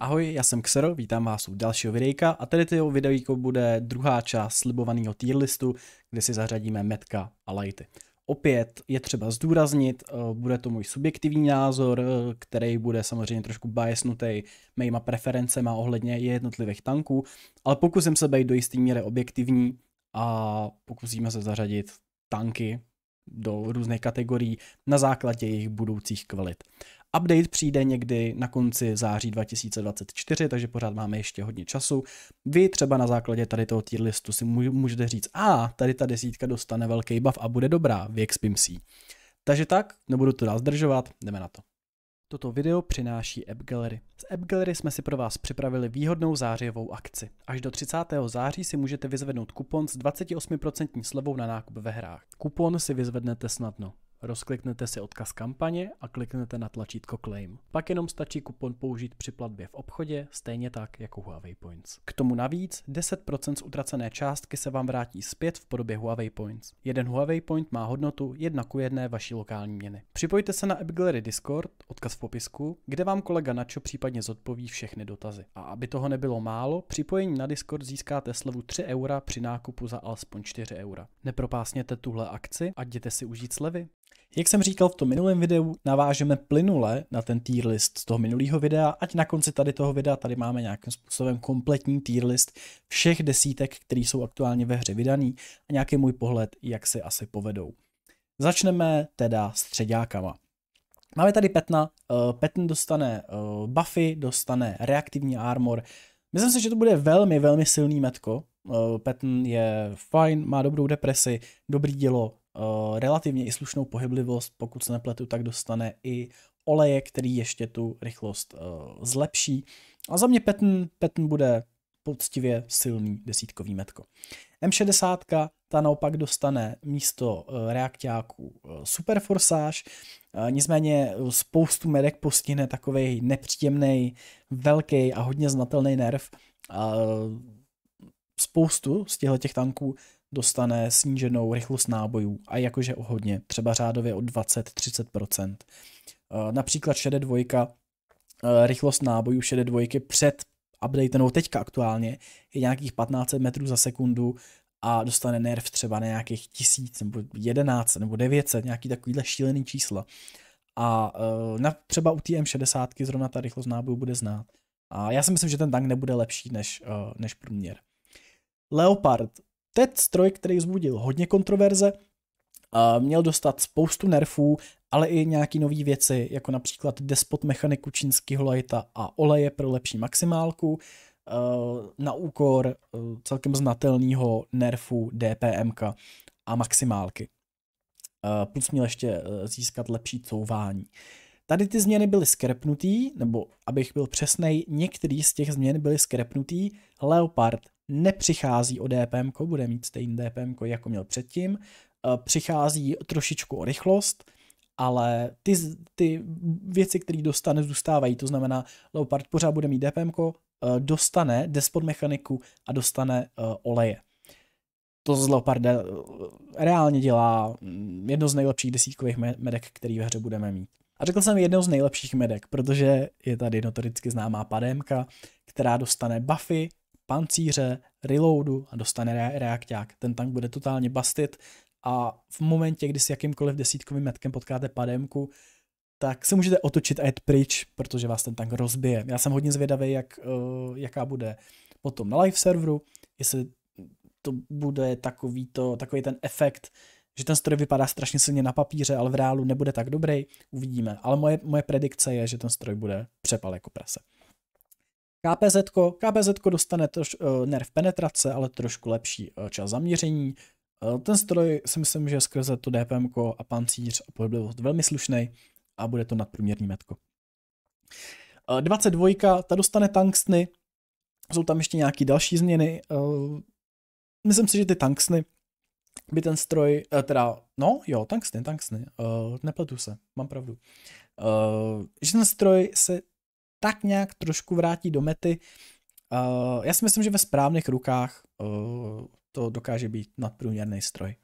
Ahoj, já jsem Xero, vítám vás u dalšího videjka a tady tyho videíko bude druhá část slibovaného tier listu, kde si zařadíme metka a lighty. Opět je třeba zdůraznit, eh, bude to můj subjektivní názor, eh, který bude samozřejmě trošku biasnutý mýma preferencema ohledně jednotlivých tanků, ale pokusím se být do jisté míry objektivní a pokusíme se zařadit tanky do různých kategorií na základě jejich budoucích kvalit. Update přijde někdy na konci září 2024, takže pořád máme ještě hodně času. Vy třeba na základě tady toho tier listu si můžete říct, a tady ta desítka dostane velký bav a bude dobrá v XPMC. Takže tak, nebudu to dál zdržovat, jdeme na to. Toto video přináší App Gallery. Z App Gallery jsme si pro vás připravili výhodnou zářijovou akci. Až do 30. září si můžete vyzvednout kupon s 28% slevou na nákup ve hrách. Kupon si vyzvednete snadno. Rozkliknete si odkaz kampaně a kliknete na tlačítko Claim. Pak jenom stačí kupon použít při platbě v obchodě, stejně tak jako Huawei Points. K tomu navíc 10% z utracené částky se vám vrátí zpět v podobě Huawei Points. Jeden Huawei Point má hodnotu 1 ku 1 vaší lokální měny. Připojte se na AppGallery Discord, odkaz v popisku, kde vám kolega Načo případně zodpoví všechny dotazy. A aby toho nebylo málo, připojení na Discord získáte slevu 3 eura při nákupu za alespoň 4 eura. Nepropásněte tuhle akci a jděte si užít slevy. Jak jsem říkal v tom minulém videu, navážeme plynule na ten tier list z toho minulého videa, ať na konci tady toho videa tady máme nějakým způsobem kompletní tier list všech desítek, které jsou aktuálně ve hře vydaný a nějaký můj pohled, jak si asi povedou. Začneme teda s středákama. Máme tady Petna, eh, Petn dostane eh, buffy, dostane reaktivní armor, Myslím si, že to bude velmi, velmi silný metko. Eh, Petn je fajn, má dobrou depresi, dobrý dělo, Eh, relativně i slušnou pohyblivost, pokud se nepletu, tak dostane i oleje, který ještě tu rychlost uh, zlepší. A za mě Petn, Petn bude poctivě silný desítkový metko. M60 ta naopak dostane místo uh, Super uh, nicméně spoustu medek postihne takový nepříjemný, velký a hodně znatelný nerv. Spoustu z těchto těch tanků dostane sníženou rychlost nábojů a jakože o hodně, třeba řádově o 20-30%. Eh, například šede dvojka, eh, rychlost nábojů šede dvojky před update, nebo teďka aktuálně, je nějakých 15 metrů za sekundu a dostane nerv třeba na nějakých 1000 nebo 11 nebo 900, nějaký takovýhle šílený čísla. A eh, na, třeba u TM60 zrovna ta rychlost nábojů bude znát. A já si myslím, že ten tank nebude lepší než, než průměr. Leopard je stroj, který vzbudil hodně kontroverze, měl dostat spoustu nerfů, ale i nějaký nové věci, jako například despot mechaniku čínského lajta a oleje pro lepší maximálku, na úkor e, celkem znatelného nerfu DPMK a maximálky. Plus měl ještě e, získat lepší couvání. Tady ty změny byly skrepnutý, nebo abych byl přesnej, některý z těch změn byly skrepnutý. Leopard nepřichází o DPM, bude mít stejný DPM, jako měl předtím, eh, přichází trošičku o rychlost, ale ty, ty věci, které dostane, zůstávají. To znamená, Leopard pořád bude mít DPM, eh, dostane despot mechaniku a dostane eh, oleje. To z Leoparda reálně dělá mm, jedno z nejlepších desítkových medek, který ve hře budeme mít. A řekl jsem jedno z nejlepších medek, protože je tady notoricky známá pademka, která dostane buffy pancíře, reloadu a dostane re- reakták. Ten tank bude totálně bastit a v momentě, kdy s jakýmkoliv desítkovým metkem potkáte pademku, tak se můžete otočit a jet pryč, protože vás ten tank rozbije. Já jsem hodně zvědavý, jak, uh, jaká bude potom na live serveru, jestli to bude takový, to, takový ten efekt, že ten stroj vypadá strašně silně na papíře, ale v reálu nebude tak dobrý, uvidíme. Ale moje, moje predikce je, že ten stroj bude přepal jako prase. KPZ, KPZ dostane troš, eh, nerv penetrace, ale trošku lepší eh, čas zaměření. Eh, ten stroj si myslím, že skrze to DPM a pancíř a pohyblivost velmi slušný a bude to nadprůměrný metko. 22, ta dostane tanksny. jsou tam ještě nějaké další změny. Myslím si, že ty tanksny by ten stroj, teda, no jo, tanksny, tanksny, nepletu se, mám pravdu. Že ten stroj se tak nějak trošku vrátí do mety. Uh, já si myslím, že ve správných rukách uh, to dokáže být nadprůměrný stroj.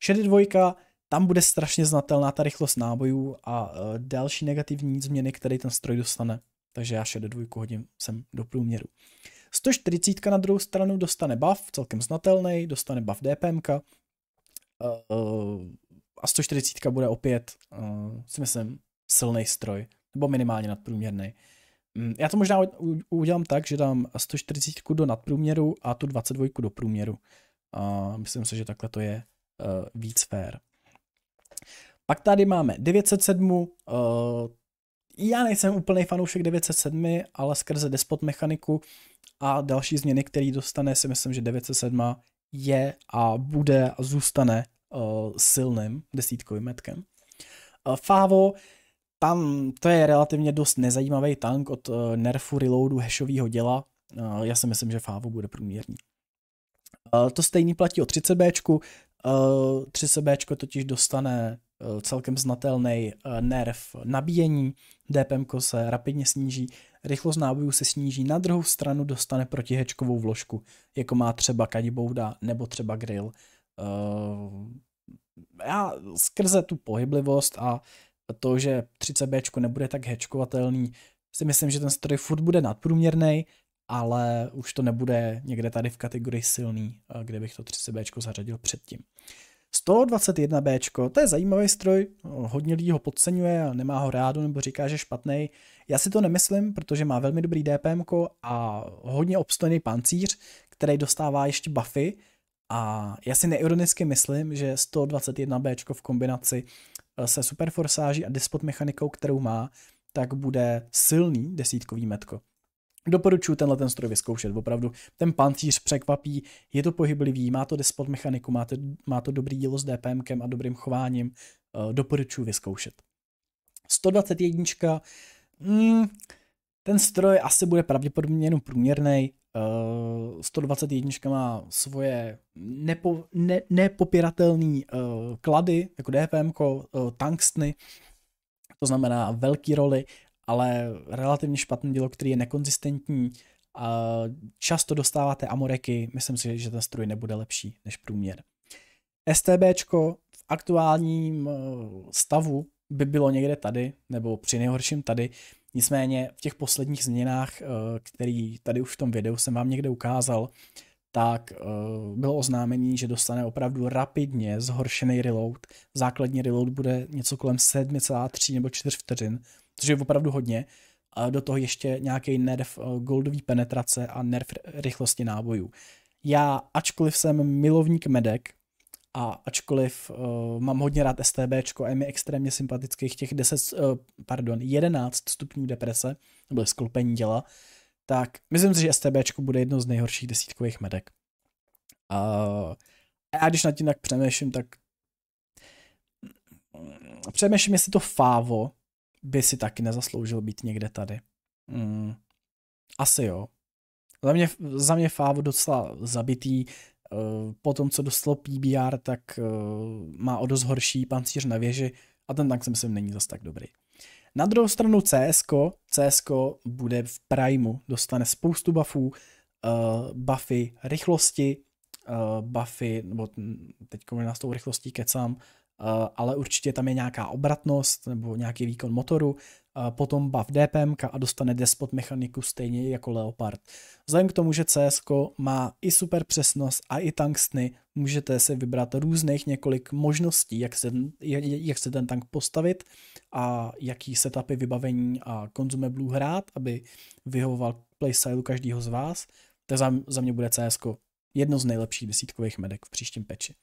Šedý dvojka tam bude strašně znatelná ta rychlost nábojů a uh, další negativní změny, které ten stroj dostane. Takže já šedý dvojku hodím sem do průměru. 140 na druhou stranu dostane buff, celkem znatelný, dostane buff DPM, uh, uh, a 140 bude opět, uh, si myslím, silný stroj nebo minimálně nadprůměrný. Mm, já to možná udělám tak, že dám 140 do nadprůměru a tu 22 do průměru. A myslím si, že takhle to je uh, víc fair. Pak tady máme 907. Uh, eh, já nejsem úplný fanoušek 907, ale skrze despot mechaniku a další změny, který dostane, si myslím, že 907 je a bude a zůstane uh, silným desítkovým metkem. Uh, Favo tam to je relativně dost nezajímavý tank od uh, nerfu reloadu hashového děla. Uh, já si myslím, že fávo bude průměrný. Uh, to stejný platí o 30B. Uh, 30B totiž dostane uh, celkem znatelný uh, nerv nabíjení, DPM se rapidně sníží, rychlost nábojů se sníží, na druhou stranu dostane protihečkovou vložku, jako má třeba kadibouda nebo třeba grill. Uh, já skrze tu pohyblivost a to, že 30B nebude tak hečkovatelný, si myslím, že ten stroj furt bude nadprůměrný, ale už to nebude někde tady v kategorii silný, kde bych to 30 b zařadil předtím. 121B, to je zajímavý stroj, hodně lidí ho podceňuje a nemá ho rádu nebo říká, že špatný. Já si to nemyslím, protože má velmi dobrý DPM a hodně obstojný pancíř, který dostává ještě buffy a já si neironicky myslím, že 121B v kombinaci Eh, se superforsáží a despot mechanikou, kterou má, tak bude silný desítkový metko. Doporučuji tenhle ten stroj vyzkoušet, opravdu. Ten pancíř překvapí, je to pohyblivý, má to despot mechaniku, má to, má to dobrý dílo s DPMkem a dobrým chováním. Eh, doporučuji vyzkoušet. 121. Mm, ten stroj asi bude pravděpodobně jenom průměrný. Eh, 121 má svoje nepo, ne, nepopiratelné uh, eh, klady, jako DPM, uh, eh, tankstny, to znamená velký roli, ale relativně špatné dílo, který je nekonzistentní. A často dostáváte amoreky, myslím si, že ten stroj nebude lepší než průměr. STBčko v aktuálním eh, stavu by bylo někde tady, nebo při nejhorším tady, Nicméně v těch posledních změnách, eh, který tady už v tom videu jsem vám někde ukázal, tak eh, bylo oznámení, že dostane opravdu rapidně zhoršený reload. Základní reload bude něco kolem 7,3 nebo 4 vteřin, což je opravdu hodně. A do toho ještě nějaký nerv eh, goldový penetrace a nerv rychlosti nábojů. Já, ačkoliv jsem milovník medek, a ačkoliv uh, mám hodně rád STBčko a je mi extrémně sympatických těch 10, uh, eh, pardon, 11 stupňů deprese, nebo sklopení děla, tak myslím si, že STBčko bude jedno z nejhorších desítkových medek. Uh, a já když nad tím tak přemýšlím, tak přemýšlím, jestli to Fávo by si taky nezasloužil být někde tady. Mm, asi jo. Za mě, za mě Fávo docela zabitý, Eh, po tom, co dostalo PBR, tak eh, má o dost horší pancíř na věži a ten tank si myslím není zas tak dobrý. Na druhou stranu CSKO, CSKO bude v primu, dostane spoustu buffů, eh, buffy rychlosti, buffy, nebo teď možná s tou rychlostí kecám, ale určitě tam je nějaká obratnost nebo nějaký výkon motoru, potom buff DPM a dostane despot mechaniku stejně jako Leopard. Vzhledem k tomu, že CS má i super přesnost a i tank sny, můžete si vybrat různých několik možností, jak se, jak se ten tank postavit a jaký setupy vybavení a blue hrát, aby vyhovoval playstyle každého z vás. Tak za, za mě bude CS jedno z nejlepších desítkových medek v příštím peči.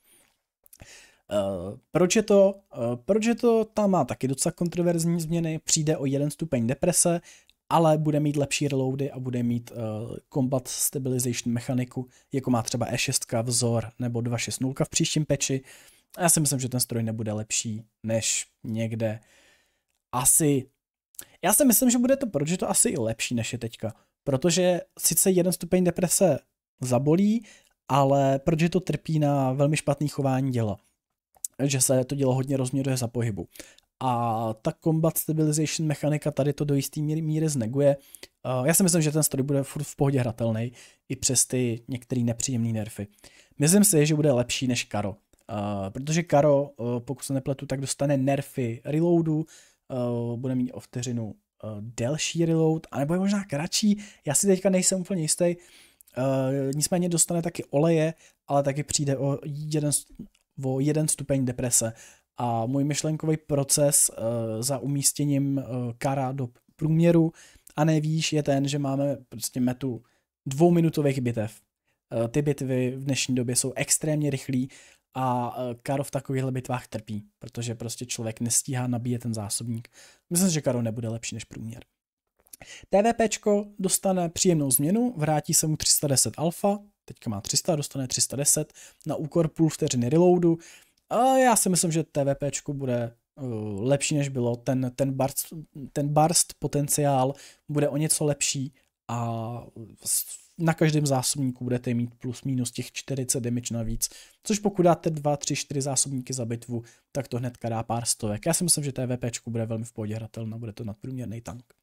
Eh, proč je to? Eh, proč je to? Tam má taky docela kontroverzní změny, přijde o jeden stupeň deprese, ale bude mít lepší reloady a bude mít uh, combat stabilization mechaniku, jako má třeba E6 vzor nebo 2.6.0 v příštím peči. A já si myslím, že ten stroj nebude lepší než někde asi... Já si myslím, že bude to, proč je to asi i lepší než je teďka. Protože sice jeden stupeň deprese zabolí, ale proč je to trpí na velmi špatný chování děla že se to dělo hodně rozměruje za pohybu. A ta combat stabilization mechanika tady to do jisté míry, míry zneguje. Já si myslím, že ten stroj bude furt v pohodě hratelný, i přes ty některé nepříjemné nerfy. Myslím si, že bude lepší než Karo. protože Karo, e, pokud se nepletu, tak dostane nerfy reloadu, e, bude mít o vteřinu e, delší reload, anebo je možná kratší, já si teďka nejsem úplně jistý, Uh, nicméně dostane taky oleje, ale taky přijde o jeden o jeden stupeň deprese. A můj myšlenkový proces eh, za umístěním eh, kara do průměru a nejvýš je ten, že máme prostě metu dvouminutových bitev. Eh, ty bitvy v dnešní době jsou extrémně rychlí a Karo v takovýchhle bitvách trpí, protože prostě člověk nestíhá nabíjet ten zásobník. Myslím že Karo nebude lepší než průměr. TVPčko dostane příjemnou změnu, vrátí se mu 310 alfa, teďka má 300 dostane 310 na úkor půl vteřiny reloadu. A já si myslím, že TVP bude eh, lepší, než bylo. Ten, ten, barst, ten barst potenciál bude o něco lepší a na každém zásobníku budete mít plus minus těch 40 damage navíc, což pokud dáte 2, 3, 4 zásobníky za bitvu, tak to hnedka dá pár stovek. Já si myslím, že TVP bude velmi v pohodě hratelná, bude to nadprůměrný tank.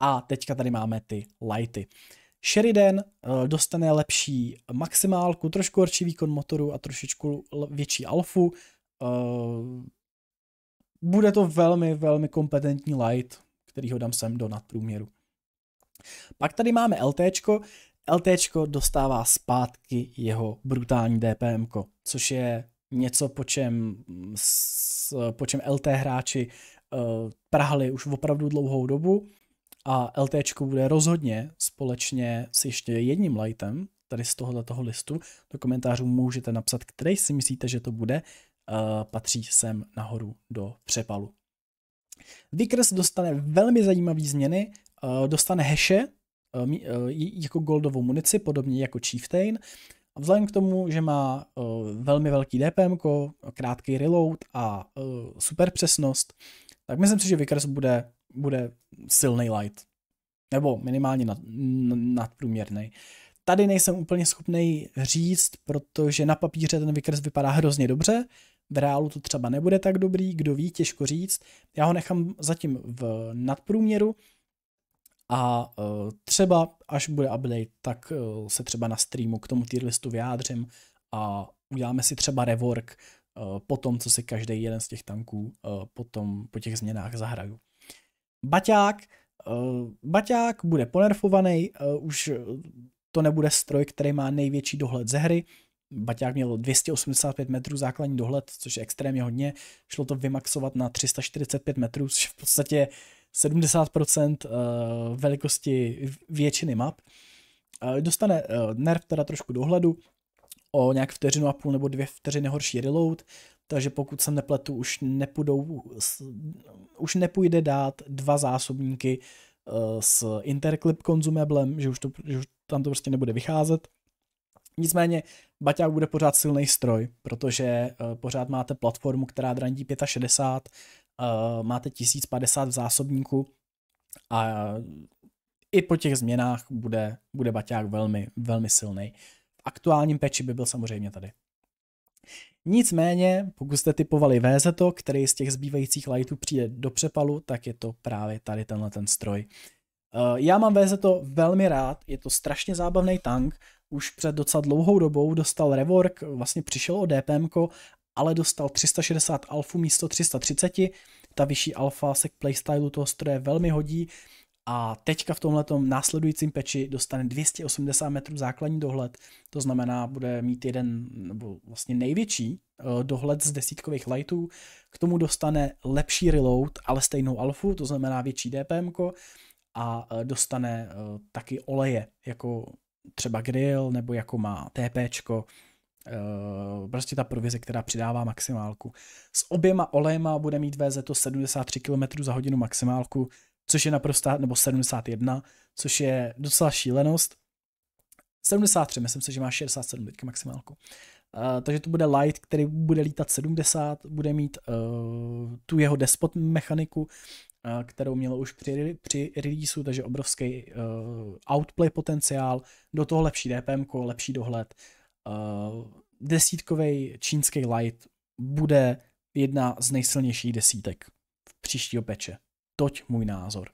A teďka tady máme ty lighty. Uh, Sheridan eh, dostane lepší maximálku, trošku horší výkon motoru a trošičku větší alfu. Eh, bude to velmi, velmi kompetentní light, který ho dám sem do nadprůměru. Pak tady máme LTčko. LTčko dostává zpátky jeho brutální DPM, což je něco, po čem, po čem LT hráči eh, prahli už opravdu dlouhou dobu. A LT bude rozhodně společně s ještě jedním lightem, tady z tohohle toho listu, do komentářů můžete napsat, který si myslíte, že to bude, patří sem nahoru do přepalu. Vickers dostane velmi zajímavé změny, dostane heše jako goldovou munici, podobně jako Chieftain. A vzhledem k tomu, že má velmi velký DPM, krátký reload a super přesnost, tak myslím si, že Vickers bude, bude silný light. Nebo minimálně nad, nadprůměrný. Tady nejsem úplně schopný říct, protože na papíře ten Vickers vypadá hrozně dobře, v reálu to třeba nebude tak dobrý, kdo ví, těžko říct. Já ho nechám zatím v nadprůměru a e, třeba, až bude update, tak e, se třeba na streamu k tomu tier listu vyjádřím a uděláme si třeba rework Eh, po tom, co si každý jeden z těch tanků eh, potom po těch změnách zahraju. Baťák, eh, baťák bude ponerfovaný, už to nebude stroj, který má největší dohled ze hry. Baťák měl 285 metrů základní dohled, což je extrémně hodně. Šlo to vymaxovat na 345 metrů, což je v podstatě 70% velikosti většiny map. Dostane nerv teda trošku dohledu, o nějak vteřinu a půl nebo dvě vteřiny horší reload, takže pokud se nepletu, už nepůjdou, už nepůjde dát dva zásobníky eh, s interclip konzumablem, že už, to, že už tam to prostě nebude vycházet. Nicméně Baťák bude pořád silný stroj, protože eh, pořád máte platformu, která drandí 65, eh, máte 1050 v zásobníku a i po těch změnách bude, bude Baťák velmi, velmi silný aktuálním peči by byl samozřejmě tady. Nicméně, pokud jste typovali VZO, který z těch zbývajících lightů přijde do přepalu, tak je to právě tady tenhle ten stroj. Eh, já mám VZO velmi rád, je to strašně zábavný tank, už před docela dlouhou dobou dostal rework, vlastně přišel o DPM, ale dostal 360 alfu místo 330, ta vyšší alfa se k playstylu toho stroje velmi hodí, a teďka v tomhle následujícím peči dostane 280 metrů základní dohled, to znamená, bude mít jeden, nebo vlastně největší eh, dohled z desítkových lightů, k tomu dostane lepší reload, ale stejnou alfu, to znamená větší DPM a eh, dostane eh, taky oleje, jako třeba grill, nebo jako má TP, prostě ta provize, která přidává maximálku. S oběma olejma bude mít VZ to 73 km za hodinu maximálku, což je naprosto nebo 71, což je docela šílenost. 73, myslím si, že má 67 teďka maximálku. Uh, takže to bude Light, který bude lítat 70, bude mít uh, tu jeho despot mechaniku, uh, kterou mělo už při, při releaseu, takže obrovský uh, outplay potenciál, do toho lepší DPM, lepší dohled. Uh, desítkový čínský Light bude jedna z nejsilnějších desítek v příštího peče. Toť můj názor.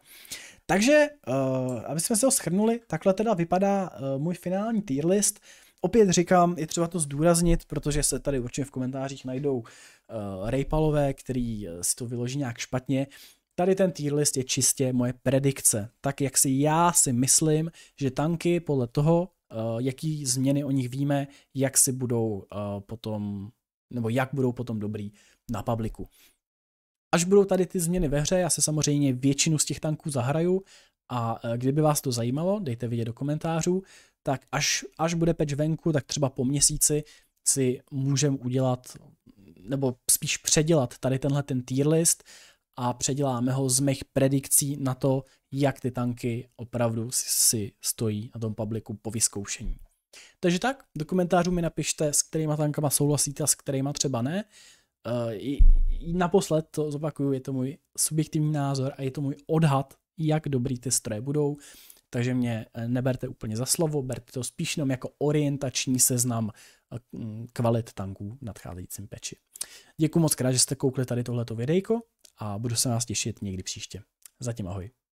Takže, uh, aby jsme se ho schrnuli, takhle teda vypadá uh, můj finální tier list. Opět říkám, je třeba to zdůraznit, protože se tady určitě v komentářích najdou uh, rejpalové, který si to vyloží nějak špatně. Tady ten tier list je čistě moje predikce. Tak jak si já si myslím, že tanky podle toho, uh, jaký změny o nich víme, jak si budou uh, potom, nebo jak budou potom dobrý na publiku. Až budou tady ty změny ve hře, já se samozřejmě většinu z těch tanků zahraju a e, kdyby vás to zajímalo, dejte vidět do komentářů, tak až, až bude peč venku, tak třeba po měsíci si můžeme udělat, nebo spíš předělat tady tenhle ten tier list a předěláme ho z mých predikcí na to, jak ty tanky opravdu si stojí na tom publiku po vyzkoušení. Takže tak, do komentářů mi napište, s kterýma tankama souhlasíte a s kterýma třeba ne. Uh, naposled, to zopakuju, je to můj subjektivní názor a je to můj odhad, jak dobrý ty stroje budou, takže mě eh, neberte úplně za slovo, berte to spíš jenom jako orientační seznam eh, mm, kvalit tanků v nadcházejícím peči. Děkuji moc krát, že jste koukli tady tohleto videjko a budu se nás těšit někdy příště. Zatím ahoj.